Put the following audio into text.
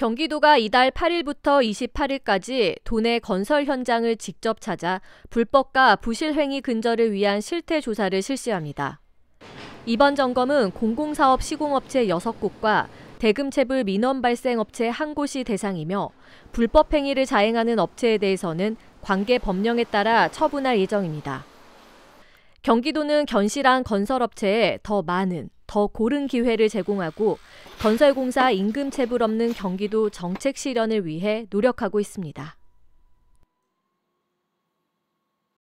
경기도가 이달 8일부터 28일까지 도내 건설 현장을 직접 찾아 불법과 부실행위 근절을 위한 실태 조사를 실시합니다. 이번 점검은 공공사업 시공업체 6곳과 대금체불 민원 발생 업체 한 곳이 대상이며 불법 행위를 자행하는 업체에 대해서는 관계 법령에 따라 처분할 예정입니다. 경기도는 견실한 건설업체에 더 많은, 더 고른 기회를 제공하고 건설공사 임금 체불 없는 경기도 정책 실현을 위해 노력하고 있습니다.